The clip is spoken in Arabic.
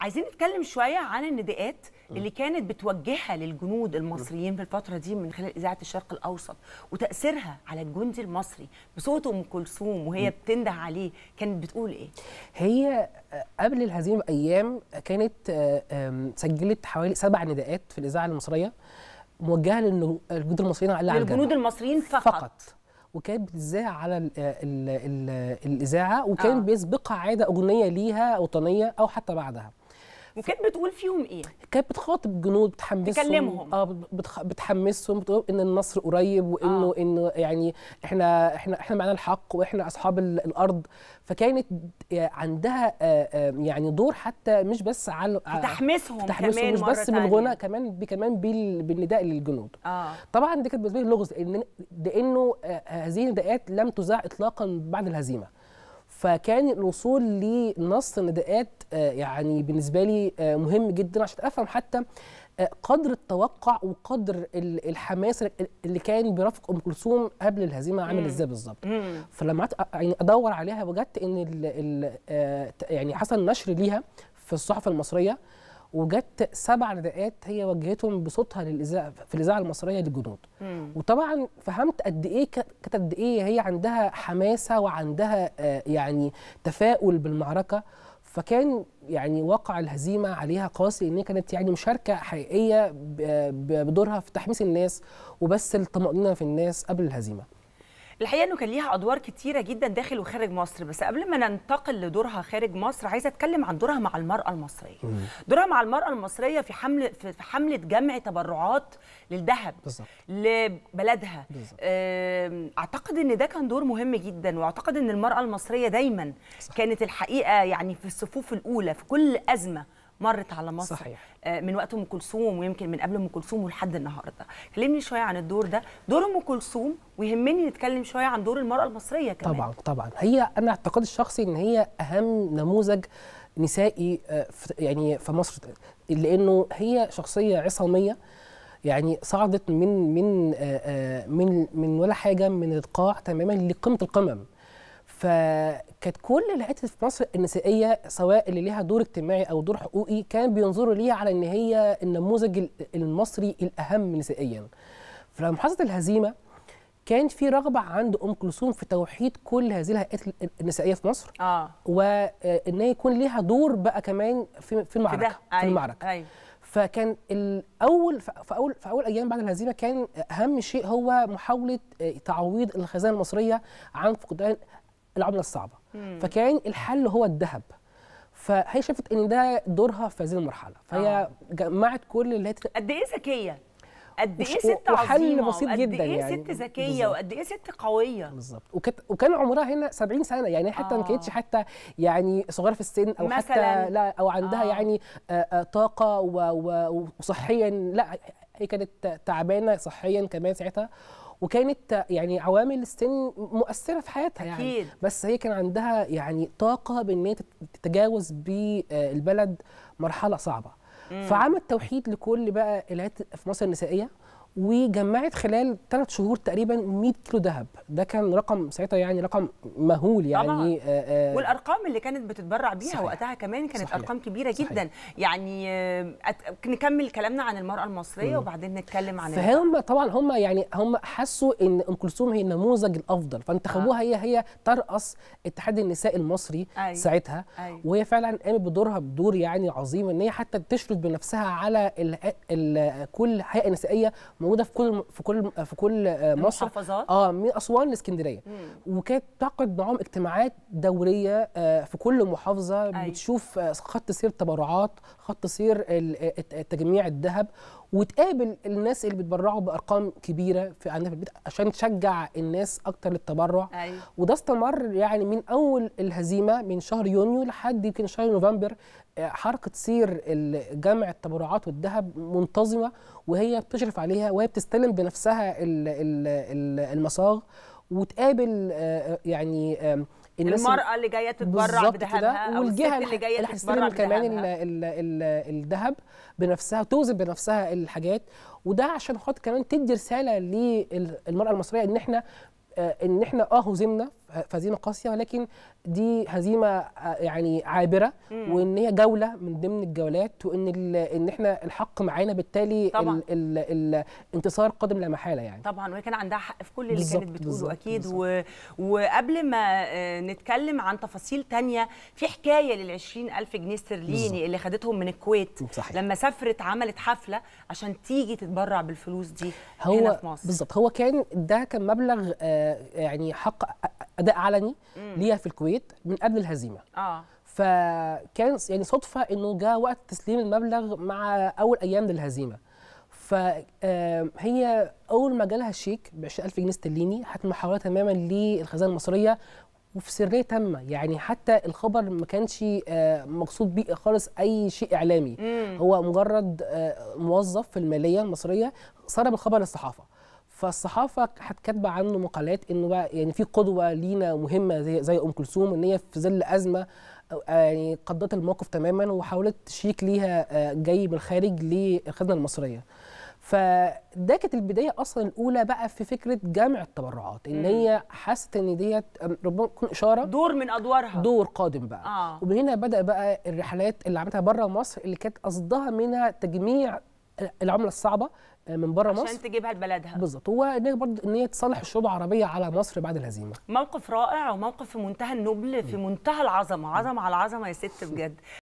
عايزين نتكلم شويه عن النداءات اللي كانت بتوجهها للجنود المصريين في الفتره دي من خلال اذاعه الشرق الاوسط وتاثيرها على الجندي المصري بصوت ام كلثوم وهي بتنده عليه كانت بتقول ايه هي قبل الهزيمه بايام كانت آه، سجلت حوالي سبع نداءات في الاذاعه المصريه موجهه للجنود المصريين على للجنود المصريين فقط, فقط. وكانت بتذاع على ال آه، ال ال الاذاعه وكان آه. بيسبقها عاده اغنيه ليها وطنيه او حتى بعدها وكانت بتقول فيهم ايه كانت بتخاطب جنود بتحمسهم تكلمهم اه بتخ... بتحمسهم بتقول ان النصر قريب وانه آه. انه يعني احنا احنا احنا معانا الحق واحنا اصحاب الارض فكانت عندها آه، آه، يعني دور حتى مش بس على آه، تحمسهم تحمسهم مش بس بالغنى كمان كمان بالنداء للجنود آه. طبعا دي كانت بالنسبه لي لغز لانه هذه النداءات لم تذاع اطلاقا بعد الهزيمه فكان الوصول لنص النداءات آه، يعني بالنسبه لي آه، مهم جدا عشان افهم حتى آه، قدر التوقع وقدر الحماس اللي كان بيرافق ام كلثوم قبل الهزيمه عامل ازاي بالظبط فلما يعني ادور عليها وجدت ان الـ الـ يعني حصل نشر ليها في الصحف المصريه وجت سبع نداءات هي وجهتهم بصوتها للاذاعه في الاذاعه المصريه للجنود وطبعا فهمت قد ايه كانت قد ايه هي عندها حماسه وعندها آه، يعني تفاؤل بالمعركه فكان يعني وقع الهزيمه عليها قاسي ان هي كانت يعني مشاركه حقيقيه آه، بدورها في تحميس الناس وبس الطمانينه في الناس قبل الهزيمه الحقيقه انه كان ليها ادوار كتيره جدا داخل وخارج مصر بس قبل ما ننتقل لدورها خارج مصر عايزه اتكلم عن دورها مع المراه المصريه مم. دورها مع المراه المصريه في حمل في حمله جمع تبرعات للذهب لبلدها بالزبط. اعتقد ان ده كان دور مهم جدا واعتقد ان المراه المصريه دايما صح. كانت الحقيقه يعني في الصفوف الاولى في كل ازمه مرت على مصر صحيح. آه، من وقت ام كلثوم ويمكن من قبل ام كلثوم ولحد النهارده كلمني شويه عن الدور ده دور ام كلثوم ويهمني نتكلم شويه عن دور المراه المصريه كمان طبعا طبعا هي انا اعتقادي الشخصي ان هي اهم نموذج نسائي آه، يعني في مصر لانه هي شخصيه عصاميه يعني صعدت من من آه، من من ولا حاجه من القاع تماما لقمه القمم ف كانت كل العتل في مصر النسائيه سواء اللي ليها دور اجتماعي او دور حقوقي كان بينظروا ليها على ان هي النموذج المصري الاهم نسائيا فلما حصلت الهزيمه كان في رغبه عند ام كلثوم في توحيد كل هذه الهيئات النسائيه في مصر اه وان آه، يكون ليها دور بقى كمان في في المعركه في أيوة. المعركه أيوه. فكان الاول في اول في اول ايام بعد الهزيمه كان اهم شيء هو محاوله آه، تعويض الخزانه المصريه عن فقدان العمله الصعبه مم. فكان الحل هو الذهب فهي شافت ان ده دورها في هذه المرحله فهي آه. جمعت كل اللي هي قد ايه ذكيه قد ايه ست عظيمه بسيط جدا إيه يعني ست ذكيه وقد ايه ست قويه بالظبط وكت... وكان عمرها هنا 70 سنه يعني حتى آه. ما كانتش آه. حتى يعني صغيره في السن او مثلاً. حتى لا او عندها آه. يعني آآ آه، آآ آه، طاقه و... و... وصحيا لا هي كانت تعبانه صحيا كمان ساعتها وكانت يعني عوامل السن مؤثره في حياتها يعني أكيد. بس هي كان عندها يعني طاقه بان هي تتجاوز بالبلد آه، مرحله صعبه مم. فعمل توحيد لكل بقى العيادات في مصر النسائيه وجمعت خلال ثلاث شهور تقريبا 100 كيلو ذهب ده كان رقم ساعتها يعني رقم مهول يعني طبعا. آه،, آه والارقام اللي كانت بتتبرع بيها صحيح. وقتها كمان كانت صحيح. ارقام كبيره صحيح. جدا يعني آه، أت... نكمل كلامنا عن المراه المصريه مم. وبعدين نتكلم عن فهم طبعا هم يعني هم حسوا ان ام كلثوم هي النموذج الافضل فانتخبوها آه. هي هي ترأس اتحاد النساء المصري أي. ساعتها أي. وهي فعلا قامت بدورها بدور يعني عظيم ان هي حتى تشرف بنفسها على ال ال كل هيئه نسائيه موجوده في كل في كل في كل آه، مصر محافظات اه من اسوان لاسكندريه وكانت تعقد معاهم اجتماعات دوريه آه، في كل محافظه أيوة. بتشوف آه، خط سير تبرعات خط سير تجميع الذهب وتقابل الناس اللي بيتبرعوا بارقام كبيره في عندنا في البيت عشان تشجع الناس اكتر للتبرع أيوة. وده استمر يعني من اول الهزيمه من شهر يونيو لحد يمكن شهر نوفمبر حركه سير جمع التبرعات والذهب منتظمه وهي بتشرف عليها وهي بتستلم بنفسها المصاغ وتقابل آه، يعني الناس المراه اللي جايه تتبرع بذهبها او والجهه اللي جايه تتبرع كمان الذهب بنفسها توزن بنفسها الحاجات وده عشان خاطر كمان تدي رساله للمراه المصريه ان احنا آه، ان احنا اه هزمنا هزيمه قاسيه ولكن دي هزيمه آه، يعني عابره وان هي جوله من ضمن الجولات وان ان احنا الحق معانا بالتالي طبعا. ال ال الانتصار قادم لا محاله يعني طبعا وهي كان عندها حق في كل اللي بالزبط كانت بتقوله بالزبط اكيد بالزبط. و... وقبل ما آه، نتكلم عن تفاصيل تانية في حكايه لل 20000 جنيه استرليني اللي خدتهم من الكويت صحيح. لما سافرت عملت حفله عشان تيجي تتبرع بالفلوس دي هو هنا في مصر بالظبط هو كان ده كان مبلغ آه آه، يعني حق اداء علني ليها في الكويت من قبل الهزيمه اه فكان يعني صدفه انه جاء وقت تسليم المبلغ مع اول ايام للهزيمه فهي آه، اول ما جالها الشيك ب 20000 جنيه استرليني حتى محاوله تماما للخزانه المصريه وفي سريه تامه يعني حتى الخبر ما كانش آه، مقصود بيه خالص اي شيء اعلامي مم. هو مجرد موظف في الماليه المصريه سرب الخبر للصحافه فالصحافه كانت كاتبه عنه مقالات انه بقى يعني في قدوه لينا مهمه زي زي ام كلثوم ان هي في ظل ازمه آه، يعني قضت الموقف تماما وحاولت تشيك ليها آه، جاي من الخارج للخدمه المصريه. فده كانت البدايه اصلا الاولى بقى في فكره جمع التبرعات ان هي حست ان ديت ربما تكون اشاره دور من ادوارها دور قادم بقى آه. ومن هنا بدا بقى الرحلات اللي عملتها بره مصر اللي كانت قصدها منها تجميع العمله الصعبه آه، من بره مصر عشان تجيبها لبلدها بالظبط وان برضه ان هي تصلح الشعوب العربيه على مصر بعد الهزيمه موقف رائع وموقف في منتهى النبل في منتهى العظمه عظمه على عظمه يا ست بجد